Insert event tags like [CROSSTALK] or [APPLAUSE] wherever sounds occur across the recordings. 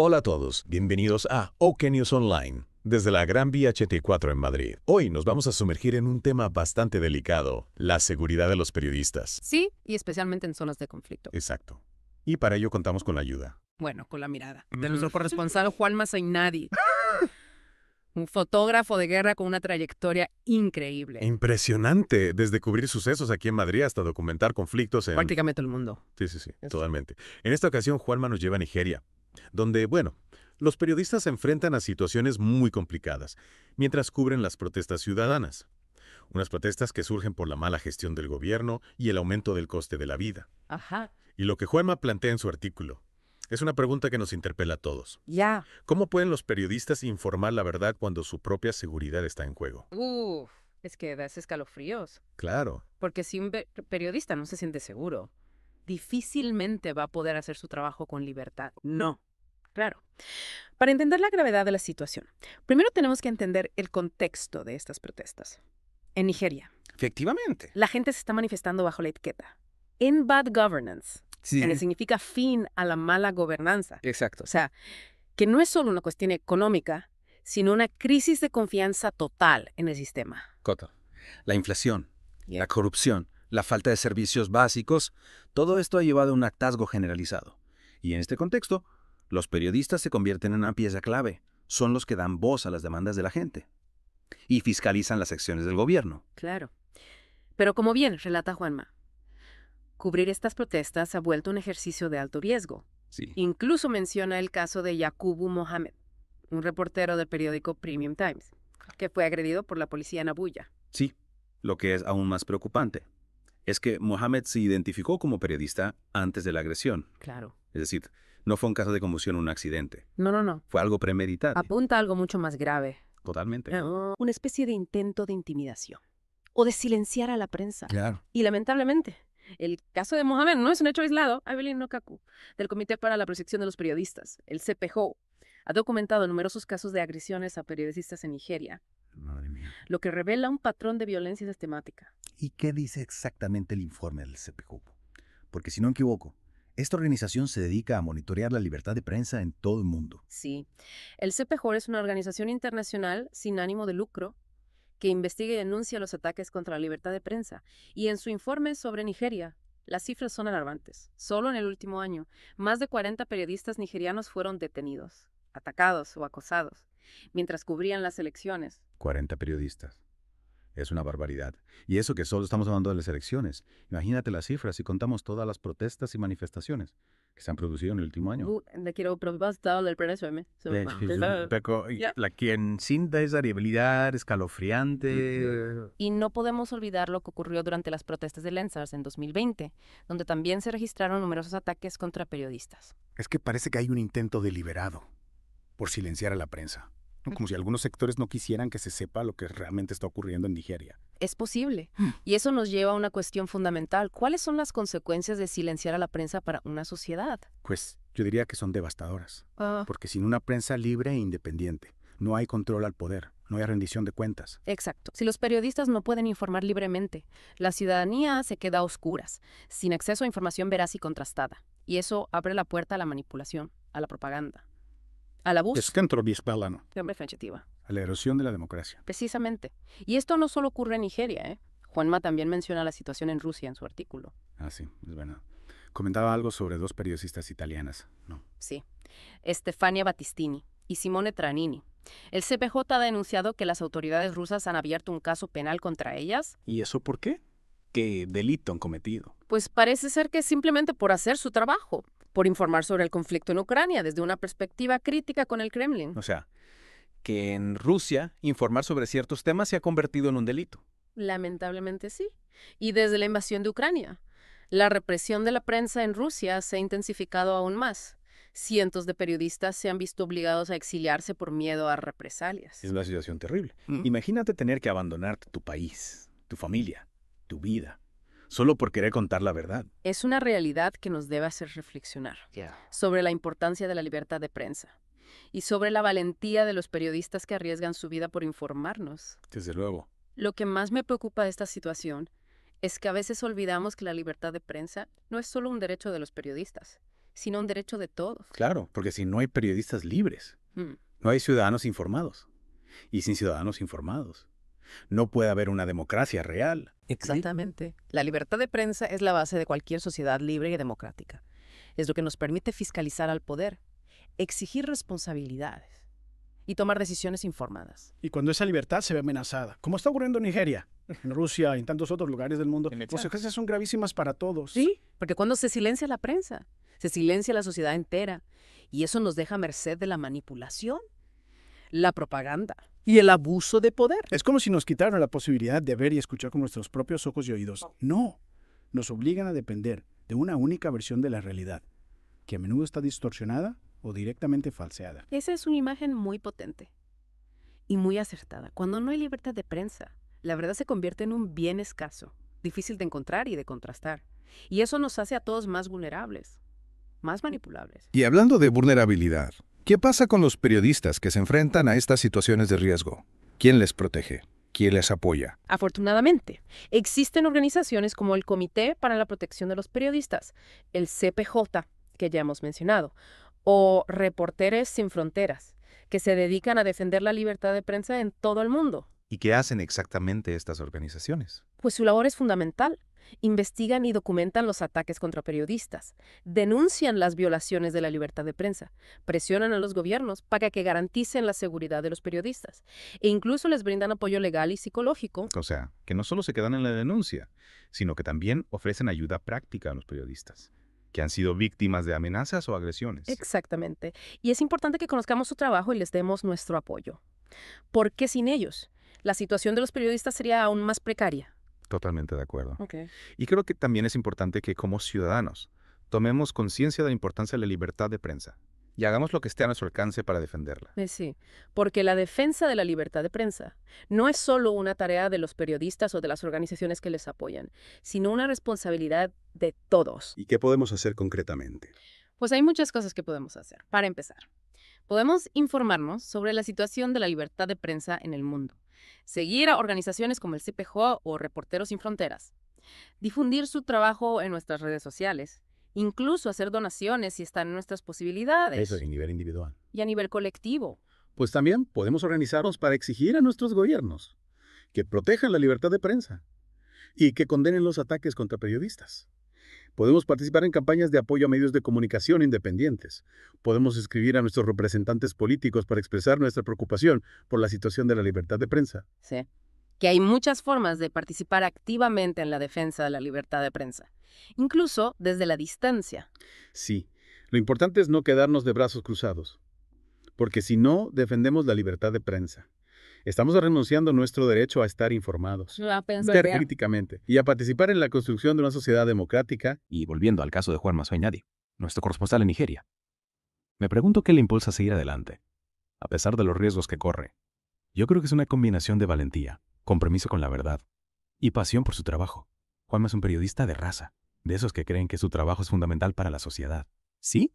Hola a todos, bienvenidos a OK News Online, desde la Gran Vía 84 en Madrid. Hoy nos vamos a sumergir en un tema bastante delicado, la seguridad de los periodistas. Sí, y especialmente en zonas de conflicto. Exacto. Y para ello contamos con la ayuda. Bueno, con la mirada. De nuestro corresponsal [LAUGHS] Juan Mazainadi. Un fotógrafo de guerra con una trayectoria increíble. Impresionante, desde cubrir sucesos aquí en Madrid hasta documentar conflictos en... Prácticamente el mundo. Sí, sí, sí, totalmente. En esta ocasión, Juanma nos lleva a Nigeria, donde, bueno, los periodistas se enfrentan a situaciones muy complicadas mientras cubren las protestas ciudadanas. Unas protestas que surgen por la mala gestión del gobierno y el aumento del coste de la vida. Ajá. Y lo que Juema plantea en su artículo es una pregunta que nos interpela a todos. Ya. ¿Cómo pueden los periodistas informar la verdad cuando su propia seguridad está en juego? Uf, es que das escalofríos. Claro. Porque si un periodista no se siente seguro, difícilmente va a poder hacer su trabajo con libertad. No. Claro. Para entender la gravedad de la situación, primero tenemos que entender el contexto de estas protestas. En Nigeria. Efectivamente. La gente se está manifestando bajo la etiqueta. In bad governance. Sí. Que significa fin a la mala gobernanza. Exacto. O sea, que no es solo una cuestión económica, sino una crisis de confianza total en el sistema. Cota. La inflación, la corrupción, la falta de servicios básicos, todo esto ha llevado a un hartazgo generalizado. Y en este contexto, los periodistas se convierten en una pieza clave, son los que dan voz a las demandas de la gente y fiscalizan las acciones del gobierno. Claro. Pero como bien relata Juanma, cubrir estas protestas ha vuelto un ejercicio de alto riesgo. Sí. Incluso menciona el caso de Yakubu Mohamed, un reportero del periódico Premium Times, que fue agredido por la policía en Abuya. Sí, lo que es aún más preocupante es que Mohamed se identificó como periodista antes de la agresión. Claro. Es decir, no fue un caso de conmoción un accidente. No, no, no. Fue algo premeditado. Apunta a algo mucho más grave. Totalmente. Eh, oh, una especie de intento de intimidación o de silenciar a la prensa. Claro. Y lamentablemente, el caso de Mohamed no es un hecho aislado. Evelyn Nokaku, del Comité para la Protección de los Periodistas, el CPJ, ha documentado numerosos casos de agresiones a periodistas en Nigeria, lo que revela un patrón de violencia sistemática. ¿Y qué dice exactamente el informe del CPJ? Porque si no me equivoco, esta organización se dedica a monitorear la libertad de prensa en todo el mundo. Sí. El CPJ es una organización internacional sin ánimo de lucro que investiga y denuncia los ataques contra la libertad de prensa. Y en su informe sobre Nigeria, las cifras son alarmantes. Solo en el último año, más de 40 periodistas nigerianos fueron detenidos, atacados o acosados mientras cubrían las elecciones. 40 periodistas. Es una barbaridad. Y eso que solo estamos hablando de las elecciones. Imagínate las cifras si contamos todas las protestas y manifestaciones que se han producido en el último año. le quiero del la quien cinta esa debilidad escalofriante. Y no podemos olvidar lo que ocurrió durante las protestas de Lenzars en 2020, donde también se registraron numerosos ataques contra periodistas. Es que parece que hay un intento deliberado por silenciar a la prensa como si algunos sectores no quisieran que se sepa lo que realmente está ocurriendo en Nigeria. Es posible. Hmm. Y eso nos lleva a una cuestión fundamental. ¿Cuáles son las consecuencias de silenciar a la prensa para una sociedad? Pues yo diría que son devastadoras. Ah. Porque sin una prensa libre e independiente, no hay control al poder, no hay rendición de cuentas. Exacto. Si los periodistas no pueden informar libremente, la ciudadanía se queda a oscuras, sin acceso a información veraz y contrastada. Y eso abre la puerta a la manipulación, a la propaganda al abuso. Es A la erosión de la democracia. Precisamente. Y esto no solo ocurre en Nigeria, ¿eh? Juanma también menciona la situación en Rusia en su artículo. Ah, sí, es verdad. Comentaba algo sobre dos periodistas italianas, ¿no? Sí. Estefania Battistini y Simone Tranini. El CPJ ha denunciado que las autoridades rusas han abierto un caso penal contra ellas. ¿Y eso por qué? ¿Qué delito han cometido? Pues parece ser que simplemente por hacer su trabajo, por informar sobre el conflicto en Ucrania desde una perspectiva crítica con el Kremlin. O sea, que en Rusia informar sobre ciertos temas se ha convertido en un delito. Lamentablemente sí. Y desde la invasión de Ucrania, la represión de la prensa en Rusia se ha intensificado aún más. Cientos de periodistas se han visto obligados a exiliarse por miedo a represalias. Es una situación terrible. Mm. Imagínate tener que abandonar tu país, tu familia, tu vida, solo por querer contar la verdad. Es una realidad que nos debe hacer reflexionar sobre la importancia de la libertad de prensa y sobre la valentía de los periodistas que arriesgan su vida por informarnos. Desde luego. Lo que más me preocupa de esta situación es que a veces olvidamos que la libertad de prensa no es solo un derecho de los periodistas, sino un derecho de todos. Claro, porque si no hay periodistas libres, mm. no hay ciudadanos informados. Y sin ciudadanos informados, no puede haber una democracia real. Exactamente. La libertad de prensa es la base de cualquier sociedad libre y democrática. Es lo que nos permite fiscalizar al poder, exigir responsabilidades y tomar decisiones informadas. Y cuando esa libertad se ve amenazada, como está ocurriendo en Nigeria, en Rusia y en tantos otros lugares del mundo, las pues, consecuencias son gravísimas para todos. Sí, porque cuando se silencia la prensa, se silencia la sociedad entera y eso nos deja a merced de la manipulación la propaganda y el abuso de poder. Es como si nos quitaran la posibilidad de ver y escuchar con nuestros propios ojos y oídos. No, nos obligan a depender de una única versión de la realidad, que a menudo está distorsionada o directamente falseada. Esa es una imagen muy potente y muy acertada. Cuando no hay libertad de prensa, la verdad se convierte en un bien escaso, difícil de encontrar y de contrastar. Y eso nos hace a todos más vulnerables, más manipulables. Y hablando de vulnerabilidad, ¿Qué pasa con los periodistas que se enfrentan a estas situaciones de riesgo? ¿Quién les protege? ¿Quién les apoya? Afortunadamente, existen organizaciones como el Comité para la Protección de los Periodistas, el CPJ, que ya hemos mencionado, o Reporteres Sin Fronteras, que se dedican a defender la libertad de prensa en todo el mundo. ¿Y qué hacen exactamente estas organizaciones? Pues su labor es fundamental investigan y documentan los ataques contra periodistas, denuncian las violaciones de la libertad de prensa, presionan a los gobiernos para que garanticen la seguridad de los periodistas e incluso les brindan apoyo legal y psicológico. O sea, que no solo se quedan en la denuncia, sino que también ofrecen ayuda práctica a los periodistas que han sido víctimas de amenazas o agresiones. Exactamente. Y es importante que conozcamos su trabajo y les demos nuestro apoyo. Porque sin ellos, la situación de los periodistas sería aún más precaria. Totalmente de acuerdo. Y creo que también es importante que como ciudadanos tomemos conciencia de la importancia de la libertad de prensa y hagamos lo que esté a nuestro alcance para defenderla. Eh, sí, porque la defensa de la libertad de prensa no es solo una tarea de los periodistas o de las organizaciones que les apoyan, sino una responsabilidad de todos. ¿Y qué podemos hacer concretamente? Pues hay muchas cosas que podemos hacer. Para empezar, podemos informarnos sobre la situación de la libertad de prensa en el mundo seguir a organizaciones como el CPJ o Reporteros Sin Fronteras, difundir su trabajo en nuestras redes sociales, incluso hacer donaciones si están en nuestras posibilidades. Eso a nivel individual. Y a nivel colectivo. Pues también podemos organizarnos para exigir a nuestros gobiernos que protejan la libertad de prensa y que condenen los ataques contra periodistas. Podemos participar en campañas de apoyo a medios de comunicación independientes. Podemos escribir a nuestros representantes políticos para expresar nuestra preocupación por la situación de la libertad de prensa. Sí, que hay muchas formas de participar activamente en la defensa de la libertad de prensa, incluso desde la distancia. Sí, lo importante es no quedarnos de brazos cruzados, porque si no, defendemos la libertad de prensa. Estamos renunciando a nuestro derecho a estar informados, a pensar críticamente y a participar en la construcción de una sociedad democrática. Y volviendo al caso de Juan Mazoñadi nuestro corresponsal en Nigeria. Me pregunto qué le impulsa a seguir adelante, a pesar de los riesgos que corre. Yo creo que es una combinación de valentía, compromiso con la verdad y pasión por su trabajo. Juan es un periodista de raza, de esos que creen que su trabajo es fundamental para la sociedad. ¿Sí?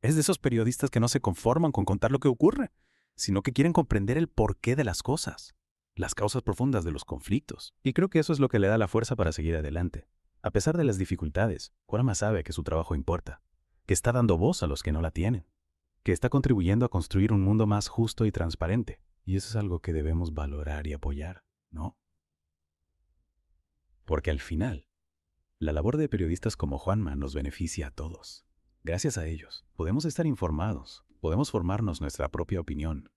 Es de esos periodistas que no se conforman con contar lo que ocurre, sino que quieren comprender el porqué de las cosas, las causas profundas de los conflictos. Y creo que eso es lo que le da la fuerza para seguir adelante. A pesar de las dificultades, Juanma sabe que su trabajo importa, que está dando voz a los que no la tienen, que está contribuyendo a construir un mundo más justo y transparente. Y eso es algo que debemos valorar y apoyar, ¿no? Porque al final, la labor de periodistas como Juanma nos beneficia a todos. Gracias a ellos, podemos estar informados, podemos formarnos nuestra propia opinión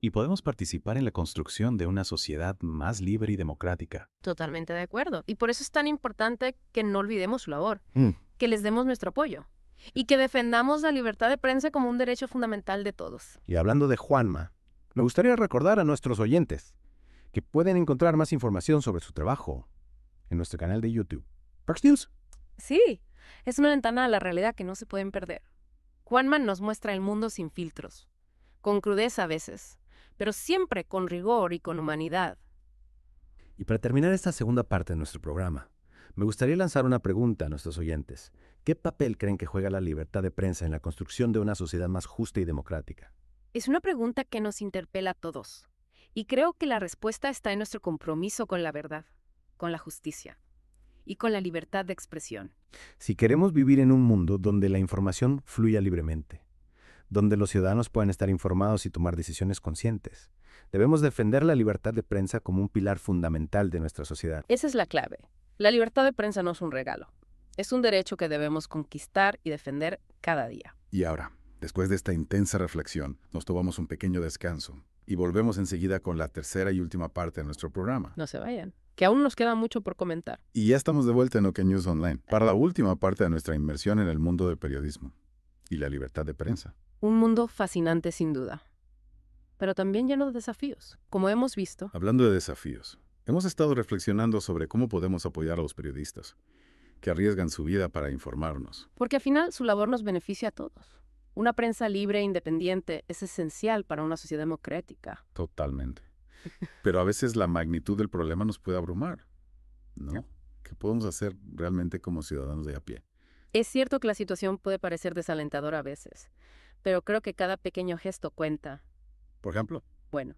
y podemos participar en la construcción de una sociedad más libre y democrática. Totalmente de acuerdo. Y por eso es tan importante que no olvidemos su labor, mm. que les demos nuestro apoyo y que defendamos la libertad de prensa como un derecho fundamental de todos. Y hablando de Juanma, me gustaría recordar a nuestros oyentes que pueden encontrar más información sobre su trabajo en nuestro canal de YouTube. Parks News. Sí, es una ventana a la realidad que no se pueden perder man nos muestra el mundo sin filtros, con crudeza a veces, pero siempre con rigor y con humanidad. Y para terminar esta segunda parte de nuestro programa, me gustaría lanzar una pregunta a nuestros oyentes. ¿Qué papel creen que juega la libertad de prensa en la construcción de una sociedad más justa y democrática? Es una pregunta que nos interpela a todos. Y creo que la respuesta está en nuestro compromiso con la verdad, con la justicia y con la libertad de expresión. Si queremos vivir en un mundo donde la información fluya libremente, donde los ciudadanos puedan estar informados y tomar decisiones conscientes, debemos defender la libertad de prensa como un pilar fundamental de nuestra sociedad. Esa es la clave. La libertad de prensa no es un regalo. Es un derecho que debemos conquistar y defender cada día. Y ahora, después de esta intensa reflexión, nos tomamos un pequeño descanso y volvemos enseguida con la tercera y última parte de nuestro programa. No se vayan que aún nos queda mucho por comentar. Y ya estamos de vuelta en OK News Online, para la última parte de nuestra inmersión en el mundo del periodismo y la libertad de prensa. Un mundo fascinante sin duda, pero también lleno de desafíos, como hemos visto. Hablando de desafíos, hemos estado reflexionando sobre cómo podemos apoyar a los periodistas que arriesgan su vida para informarnos. Porque al final su labor nos beneficia a todos. Una prensa libre e independiente es esencial para una sociedad democrática. Totalmente. Pero a veces la magnitud del problema nos puede abrumar, ¿no? ¿Qué podemos hacer realmente como ciudadanos de a pie? Es cierto que la situación puede parecer desalentadora a veces, pero creo que cada pequeño gesto cuenta. ¿Por ejemplo? Bueno,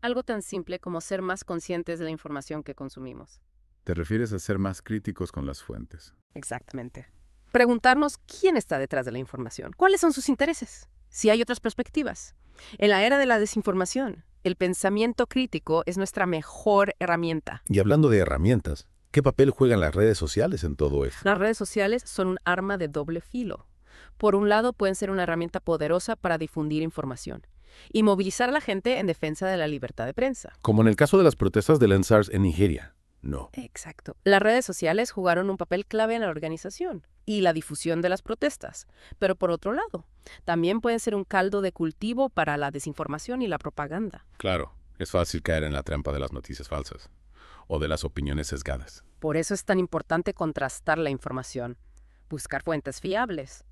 algo tan simple como ser más conscientes de la información que consumimos. Te refieres a ser más críticos con las fuentes. Exactamente. Preguntarnos quién está detrás de la información, cuáles son sus intereses, si hay otras perspectivas. En la era de la desinformación, el pensamiento crítico es nuestra mejor herramienta. Y hablando de herramientas, ¿qué papel juegan las redes sociales en todo esto? Las redes sociales son un arma de doble filo. Por un lado, pueden ser una herramienta poderosa para difundir información y movilizar a la gente en defensa de la libertad de prensa. Como en el caso de las protestas de ENSARS en Nigeria no. Exacto. Las redes sociales jugaron un papel clave en la organización y la difusión de las protestas, pero por otro lado, también pueden ser un caldo de cultivo para la desinformación y la propaganda. Claro, es fácil caer en la trampa de las noticias falsas o de las opiniones sesgadas. Por eso es tan importante contrastar la información, buscar fuentes fiables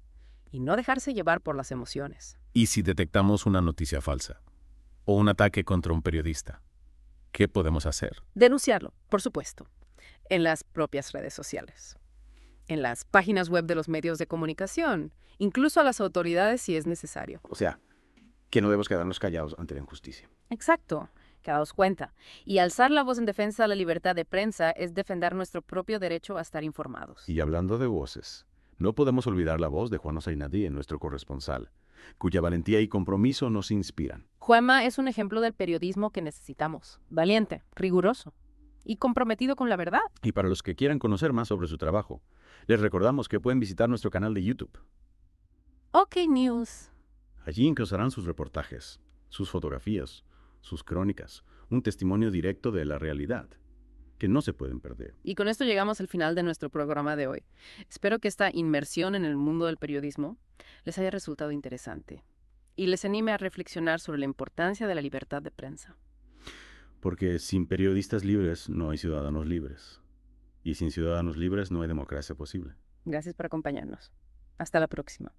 y no dejarse llevar por las emociones. ¿Y si detectamos una noticia falsa o un ataque contra un periodista? ¿Qué podemos hacer? Denunciarlo, por supuesto, en las propias redes sociales, en las páginas web de los medios de comunicación, incluso a las autoridades si es necesario. O sea, que no debemos quedarnos callados ante la injusticia. Exacto, que daos cuenta. Y alzar la voz en defensa de la libertad de prensa es defender nuestro propio derecho a estar informados. Y hablando de voces, no podemos olvidar la voz de Juan Osainadí en nuestro corresponsal, cuya valentía y compromiso nos inspiran. Juanma es un ejemplo del periodismo que necesitamos, valiente, riguroso y comprometido con la verdad. Y para los que quieran conocer más sobre su trabajo, les recordamos que pueden visitar nuestro canal de YouTube. OK News. Allí encontrarán sus reportajes, sus fotografías, sus crónicas, un testimonio directo de la realidad que no se pueden perder. Y con esto llegamos al final de nuestro programa de hoy. Espero que esta inmersión en el mundo del periodismo les haya resultado interesante y les anime a reflexionar sobre la importancia de la libertad de prensa. Porque sin periodistas libres no hay ciudadanos libres. Y sin ciudadanos libres no hay democracia posible. Gracias por acompañarnos. Hasta la próxima.